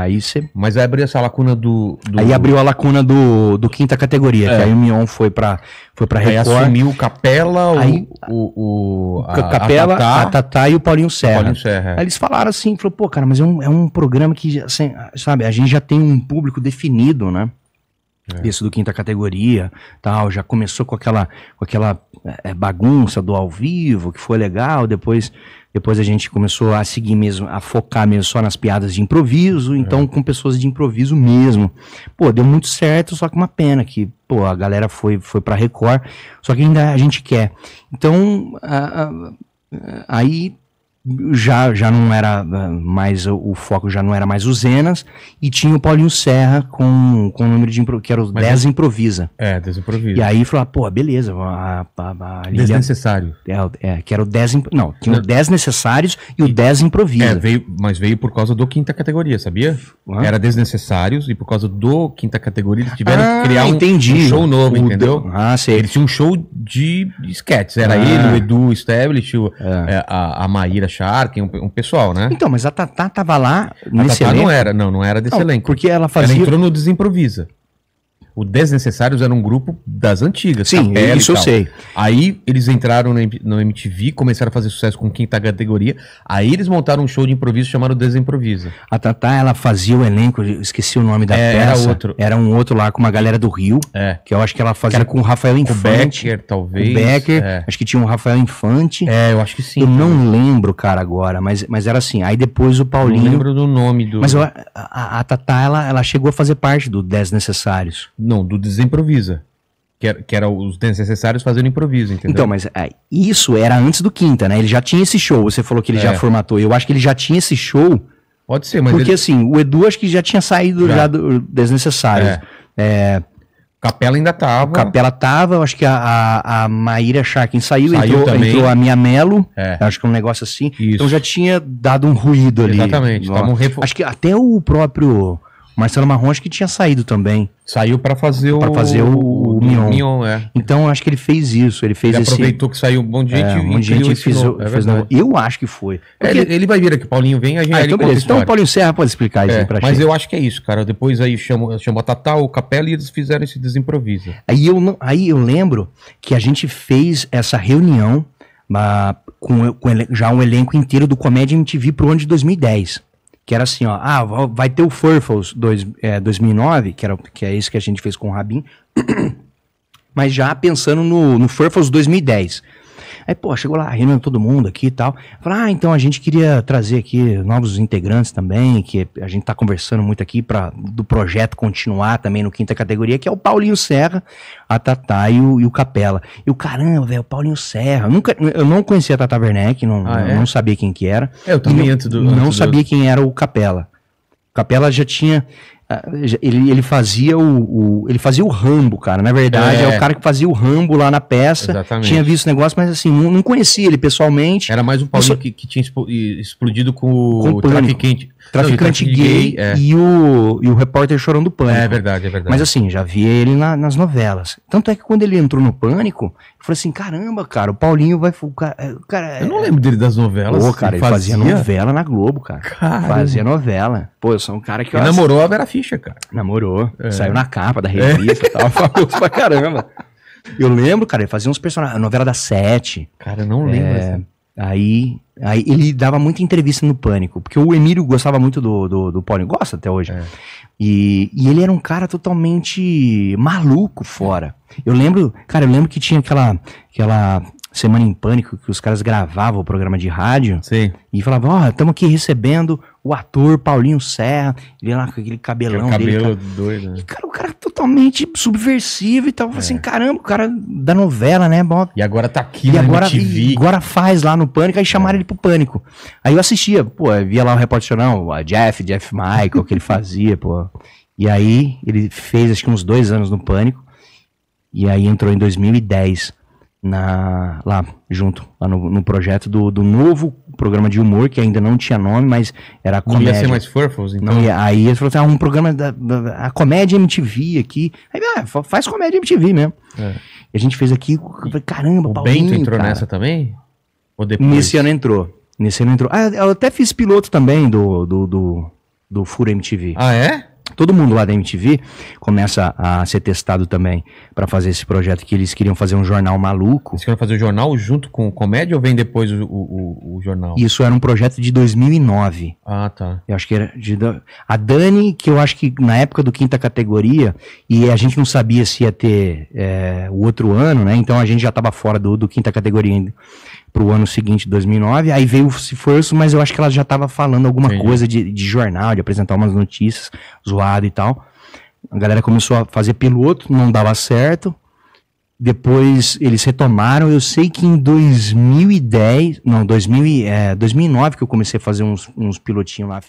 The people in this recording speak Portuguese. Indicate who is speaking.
Speaker 1: Aí você. Mas aí abriu essa lacuna do, do, Aí abriu a lacuna do, do quinta categoria, é. que aí o Mion foi pra,
Speaker 2: foi pra Record. Aí assumiu Capela, aí,
Speaker 1: o,
Speaker 2: o, o a, Capela, a Tatá, a Tatá e o Paulinho Serra. O Paulinho Serra. É. Aí eles falaram assim, falou, pô, cara, mas é um, é um programa que, assim, sabe, a gente já tem um público definido, né? É. Esse do quinta categoria, tal, já começou com aquela, com aquela eh, bagunça do ao vivo, que foi legal, depois depois a gente começou a seguir mesmo, a focar mesmo só nas piadas de improviso, então é. com pessoas de improviso mesmo. Pô, deu muito certo, só que uma pena que, pô, a galera foi, foi pra Record, só que ainda a gente quer. Então, a, a, aí já, já não era ah, mais o foco já não era mais o Zenas e tinha o Paulinho Serra com, com o número de improviso, que era o Mas 10 é- improvisa.
Speaker 1: É, 10 improvisa. E aí
Speaker 2: falou, ah, pô, beleza, a, a, a Desnecessário. É, é, que era o 10, não, tinha não. o 10 necessários
Speaker 1: e o 10 improvisa. É, veio, mas veio por causa do quinta categoria, sabia? Era desnecessários e por causa do quinta categoria eles tiveram ah, que criar um, um, show novo, o entendeu? Do... Ah, sei. Eles tinham um show de sketches. era ah. ele, o Edu, o Establish, o, é. é a, a Maíra Shark, um, um pessoal, né? Então, mas a Tatá tava lá a nesse Tatá elenco. não era, não, não era desse não, elenco. Porque ela fazia... Ela entrou no Desimprovisa. O Desnecessários era um grupo das antigas. Sim, isso eu sei. Aí eles entraram no MTV, começaram a fazer sucesso com quinta categoria. Aí eles montaram um show de improviso chamado Desimprovisa. A Tatá, ela fazia o elenco, esqueci o nome da é, peça. Era outro.
Speaker 2: Era um outro lá com uma galera do Rio, é. que eu acho que ela fazia que com o Rafael Infante.
Speaker 1: O Becker, talvez. O Becker, é.
Speaker 2: acho que tinha um Rafael Infante. É, eu acho que sim. Eu não lembro, cara, agora, mas, mas era assim. Aí depois o Paulinho... Não lembro
Speaker 1: do nome do... Mas eu, a,
Speaker 2: a, a Tatá, ela,
Speaker 1: ela chegou a fazer parte do Desnecessários. Não, do desimprovisa. Que era, que era os necessários fazendo improviso, entendeu? Então, mas é,
Speaker 2: isso era antes do Quinta, né? Ele já tinha esse show. Você falou que ele é. já formatou. Eu acho que ele já tinha esse show. Pode ser, mas. Porque ele... assim, o Edu acho que já tinha saído já, já do Desnecessários. É. é. Capela ainda tava. O Capela tava, eu acho que a, a, a Maíra Sharkin saiu, saiu entrou, também. entrou a Minha Melo, é. acho que um negócio assim. Então isso. Então já tinha dado um ruído ali. Exatamente. Acho que até o próprio Marcelo Marrom acho que tinha saído também. Saiu para fazer pra o. Para fazer o, o Mion. Mion é. Então acho que ele fez isso. Ele fez ele esse... aproveitou que saiu um bom dia É, um fez, o, é fez novo. Eu acho que foi.
Speaker 1: Porque... É, ele, ele vai vir aqui, Paulinho vem, a gente. Ah, então, beleza. então o Paulinho
Speaker 2: Serra é pode explicar isso é, aí pra mas gente. Mas
Speaker 1: eu acho que é isso, cara. Depois aí chamou, chamou a Tatá, o Capela e eles fizeram esse desimproviso.
Speaker 2: Aí eu, não, aí eu lembro que a gente fez essa reunião. Uma, ah, com, com, já um elenco inteiro do Comédia MTV pro ano de 2010 que era assim, ó, ah, vai ter o Furfos dois, é, 2009, que, era, que é esse que a gente fez com o Rabin, mas já pensando no, no Furfles 2010, Aí, pô, chegou lá, reunindo todo mundo aqui e tal. Falaram, ah, então a gente queria trazer aqui novos integrantes também, que a gente tá conversando muito aqui para do projeto continuar também no quinta categoria, que é o Paulinho Serra, a Tatá e o, e o Capela. E o caramba, velho, o Paulinho Serra. Nunca, eu não conhecia a Tata Werneck, não, ah, é? não sabia quem que era. eu também antes do. Não antes sabia do... quem era o Capela. Capela já tinha ah, ele, ele, fazia o, o, ele fazia o Rambo, cara. Na verdade, é. é o cara que fazia o Rambo lá na peça. Exatamente. Tinha visto o negócio, mas assim, não, não, conhecia ele pessoalmente. Era mais um Paulinho Isso... que, que, tinha
Speaker 1: explodido com, com o traficante. Traficante, gay, gay
Speaker 2: é. e, o, e o repórter chorando pânico. É verdade, é verdade. Mas assim, já via ele na, nas novelas. Tanto é que quando ele entrou no pânico, eu falei assim: caramba, cara, o Paulinho vai. É, o cara, eu não é lembro dele das novelas. Pô, cara, ele, fazia... fazia novela na Globo, cara. Caramba. Fazia novela. Pô, eu sou um cara que. Ele eu, namorou assim,
Speaker 1: a Vera Filho ficha, cara.
Speaker 2: Namorou. É. Saiu na capa da é. revista e tal. Famoso pra caramba. Eu lembro, cara, ele fazia uns personagens. A novela da Sete. Cara, eu não lembro. É, assim. aí, aí ele dava muita entrevista no Pânico, porque o Emílio gostava muito do, do, do Pânico, gosta até hoje. É. E, e ele era um cara totalmente maluco fora. Eu lembro, cara, eu lembro que tinha aquela, aquela Semana em Pânico, que os caras gravavam o programa de rádio Sim. e falavam, ó, oh, estamos aqui recebendo o ator Paulinho Serra, ele lá com aquele cabelão aquele dele. Cabelo
Speaker 1: cara. doido. Né? E, cara,
Speaker 2: o cara é totalmente subversivo e tal. Assim, é. assim, caramba, o cara da novela, né? Bom, e agora tá aqui e na agora, MTV. E agora faz lá no Pânico, aí chamaram é. ele pro Pânico. Aí eu assistia, pô, eu via lá o repórter não, a Jeff, Jeff Michael, que ele fazia, pô. E aí ele fez acho que uns dois anos no Pânico. E aí entrou em 2010 na, lá junto, lá no, no projeto do, do, novo programa de humor, que ainda não tinha nome, mas era a comédia. Não ia ser mais
Speaker 1: furfos, então? Não
Speaker 2: aí eles falaram assim, ah, um programa da, da, a comédia MTV aqui. Aí, ah, faz comédia MTV mesmo. É. a gente fez aqui, caramba, o Paulinho, Bento entrou cara. nessa também? Ou depois? Nesse ano entrou. Nesse ano entrou. Ah, eu até fiz piloto também do, do, do, do Fura MTV. Ah, é? todo mundo lá da MTV começa a ser testado também para fazer esse projeto que eles queriam fazer
Speaker 1: um jornal maluco. Eles queriam fazer o jornal junto com o comédia ou vem depois o, o, o jornal? Isso
Speaker 2: era um projeto de 2009. Ah, tá. Eu acho que era de, a Dani, que eu acho que na época do quinta categoria e a gente não sabia se ia ter é, o outro ano, né? Então a gente já estava fora do, do quinta categoria ainda para o ano seguinte, 2009. Aí veio o Ciforço, mas eu acho que ela já estava falando alguma Entendi. coisa de, de jornal, de apresentar umas notícias zoadas parada e tal. A galera começou a fazer piloto, não dava certo. Depois eles retomaram. Eu sei que em 2010, não, 2000, é, 2009 que eu comecei a fazer uns, uns pilotinhos lá.